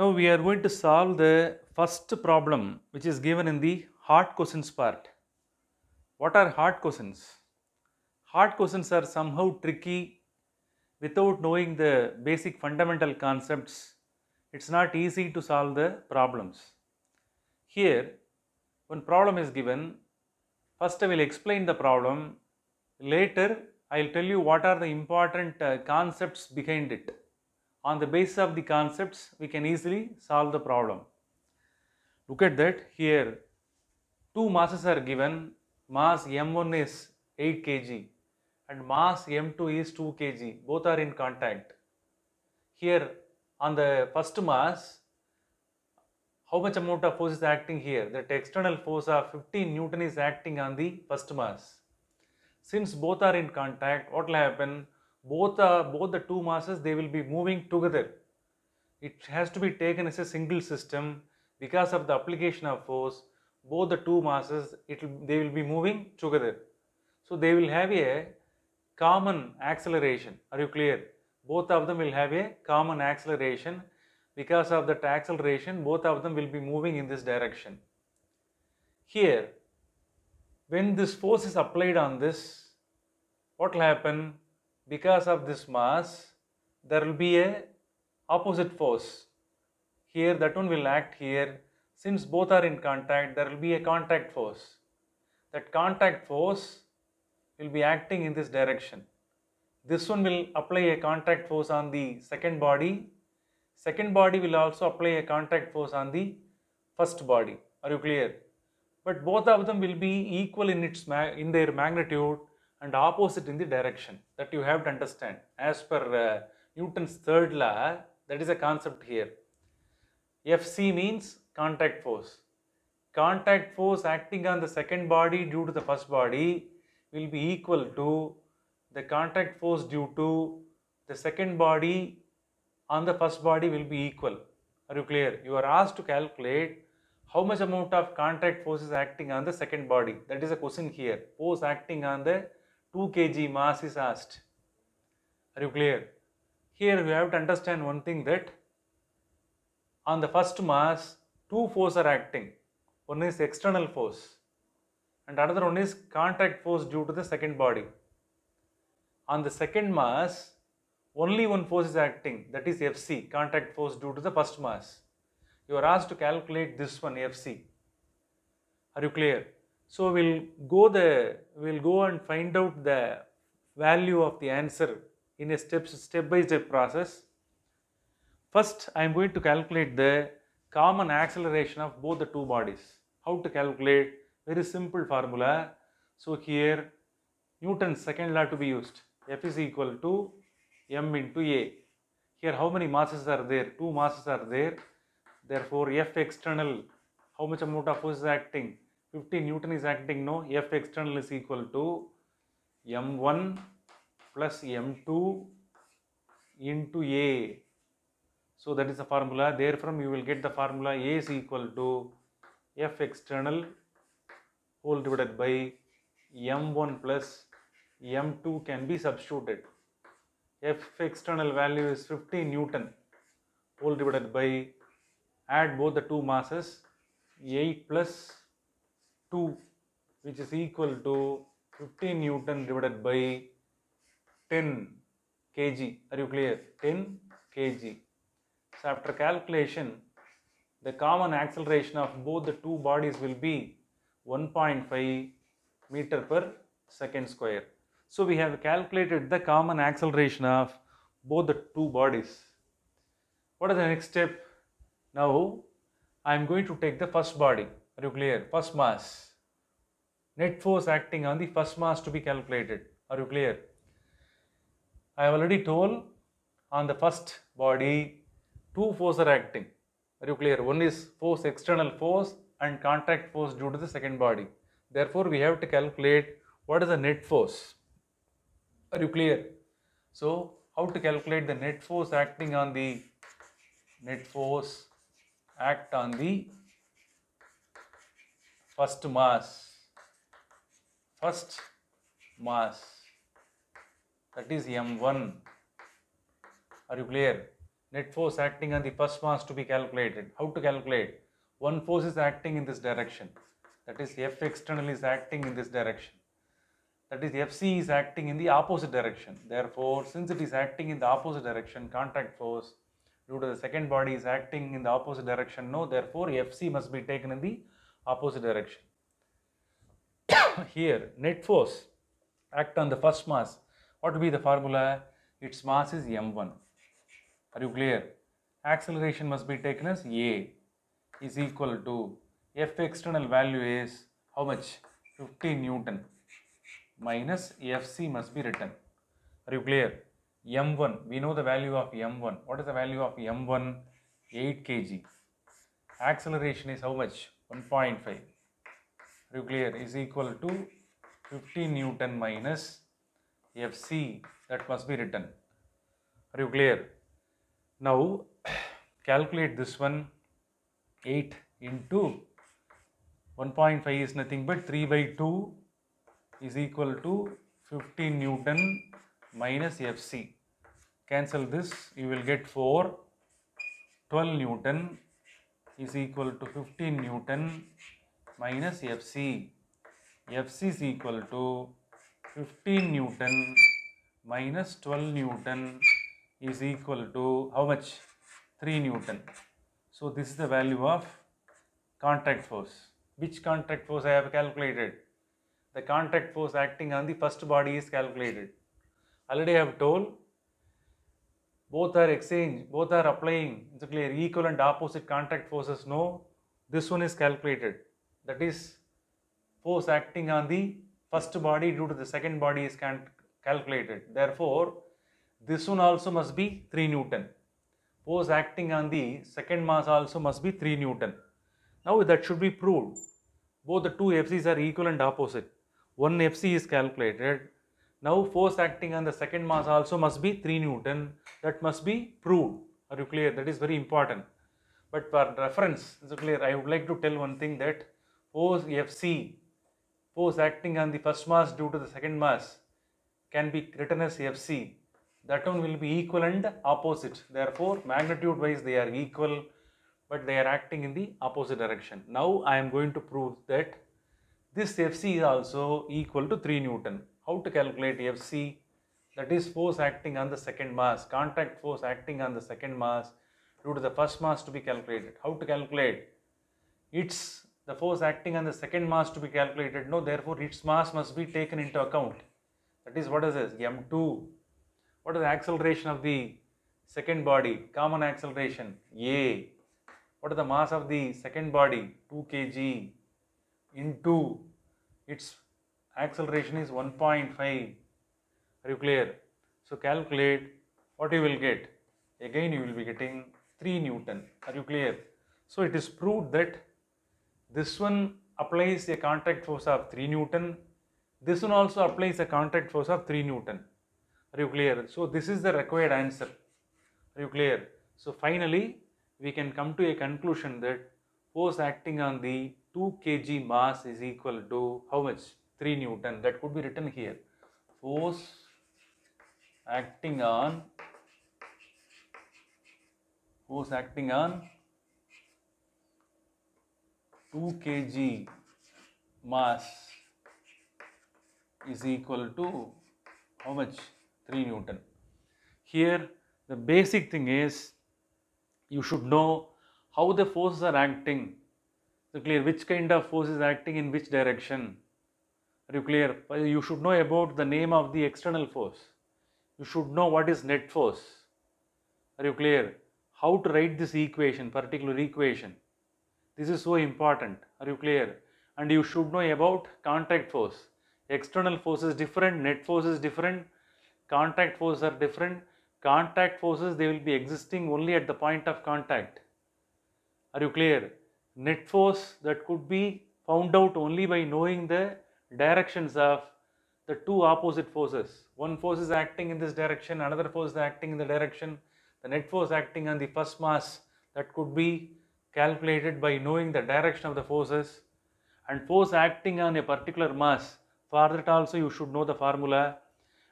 Now we are going to solve the first problem which is given in the hard questions part. What are hard questions? Hard questions are somehow tricky without knowing the basic fundamental concepts. It's not easy to solve the problems. Here one problem is given. First I will explain the problem. Later I will tell you what are the important uh, concepts behind it on the basis of the concepts we can easily solve the problem. Look at that here two masses are given mass m1 is 8 kg and mass m2 is 2 kg both are in contact. Here on the first mass how much amount of force is acting here? That external force of 15 Newton is acting on the first mass. Since both are in contact, what will happen? both, uh, both the two masses, they will be moving together. It has to be taken as a single system because of the application of force, both the two masses, it will, they will be moving together. So, they will have a common acceleration. Are you clear? Both of them will have a common acceleration. Because of that acceleration, both of them will be moving in this direction. Here, when this force is applied on this, what will happen? because of this mass there will be a opposite force here that one will act here since both are in contact there will be a contact force that contact force will be acting in this direction this one will apply a contact force on the second body second body will also apply a contact force on the first body are you clear but both of them will be equal in its in their magnitude and opposite in the direction that you have to understand as per uh, Newton's third law that is a concept here. Fc means contact force. Contact force acting on the second body due to the first body will be equal to the contact force due to the second body on the first body will be equal. Are you clear? You are asked to calculate how much amount of contact force is acting on the second body. That is a question here. Force acting on the 2 kg mass is asked. Are you clear? Here we have to understand one thing that on the first mass, two force are acting. One is external force and another one is contact force due to the second body. On the second mass, only one force is acting that is FC, contact force due to the first mass. You are asked to calculate this one FC. Are you clear? So, we will go the we will go and find out the value of the answer in a step step by step process. First, I am going to calculate the common acceleration of both the two bodies. How to calculate? Very simple formula. So, here Newton's second law to be used. F is equal to m into A. Here how many masses are there? Two masses are there. Therefore, F external, how much amount of force is acting? 50 Newton is acting no F external is equal to M1 plus M2 into A. So that is the formula. Therefrom you will get the formula A is equal to F external whole divided by M1 plus M2 can be substituted. F external value is 50 Newton whole divided by add both the two masses 8 plus 2 which is equal to 15 Newton divided by 10 kg. Are you clear? 10 kg. So after calculation, the common acceleration of both the two bodies will be 1.5 meter per second square. So we have calculated the common acceleration of both the two bodies. What is the next step? Now I am going to take the first body are you clear? First mass. Net force acting on the first mass to be calculated. Are you clear? I have already told on the first body two forces are acting. Are you clear? One is force external force and contact force due to the second body. Therefore, we have to calculate what is the net force. Are you clear? So, how to calculate the net force acting on the net force act on the first mass first mass that is m1 are you clear net force acting on the first mass to be calculated how to calculate one force is acting in this direction that is f external is acting in this direction that is fc is acting in the opposite direction therefore since it is acting in the opposite direction contact force due to the second body is acting in the opposite direction no therefore fc must be taken in the opposite direction. Here, net force act on the first mass. What will be the formula? Its mass is m1. Are you clear? Acceleration must be taken as a is equal to f external value is how much? 50 Newton minus fc must be written. Are you clear? m1, we know the value of m1. What is the value of m1? 8 kg. Acceleration is how much? 1.5 nuclear is equal to 50 Newton minus Fc that must be written clear? Now calculate this one 8 into 1.5 is nothing but 3 by 2 is equal to 50 Newton minus Fc. Cancel this you will get 4 12 Newton is equal to 15 Newton minus Fc. Fc is equal to 15 Newton minus 12 Newton is equal to how much? 3 Newton. So this is the value of contact force. Which contact force I have calculated? The contact force acting on the first body is calculated. Already I have told both are exchange, both are applying, it's clear equal and opposite contact forces, no, this one is calculated, that is force acting on the first body due to the second body is calculated, therefore this one also must be 3 Newton, force acting on the second mass also must be 3 Newton. Now that should be proved, both the two FCs are equal and opposite, one FC is calculated now force acting on the second mass also must be 3 Newton. That must be proved. Are you clear? That is very important. But for reference, is clear? I would like to tell one thing that force Fc, force acting on the first mass due to the second mass can be written as Fc. That one will be equal and opposite. Therefore, magnitude wise they are equal but they are acting in the opposite direction. Now I am going to prove that this Fc is also equal to 3 Newton how to calculate FC that is force acting on the second mass, contact force acting on the second mass due to the first mass to be calculated. How to calculate? Its the force acting on the second mass to be calculated. No, therefore its mass must be taken into account. That is what is this? M2. What is the acceleration of the second body? Common acceleration A. What is the mass of the second body? 2 kg into its acceleration is 1.5 are you clear so calculate what you will get again you will be getting 3 newton are you clear so it is proved that this one applies a contact force of 3 newton this one also applies a contact force of 3 newton are you clear so this is the required answer are you clear so finally we can come to a conclusion that force acting on the 2 kg mass is equal to how much 3 Newton that could be written here. Force acting on force acting on 2 kg mass is equal to how much 3 Newton. Here the basic thing is you should know how the forces are acting. So clear which kind of force is acting in which direction nuclear you should know about the name of the external force you should know what is net force are you clear how to write this equation particular equation this is so important are you clear and you should know about contact force external force is different net force is different contact forces are different contact forces they will be existing only at the point of contact are you clear net force that could be found out only by knowing the directions of the two opposite forces. One force is acting in this direction, another force is acting in the direction, the net force acting on the first mass that could be calculated by knowing the direction of the forces and force acting on a particular mass for that also you should know the formula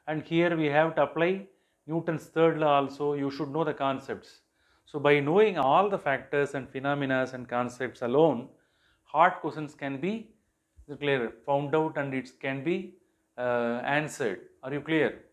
and here we have to apply Newton's third law also you should know the concepts. So by knowing all the factors and phenomena and concepts alone hard questions can be clear? Found out and it can be uh, answered. Are you clear?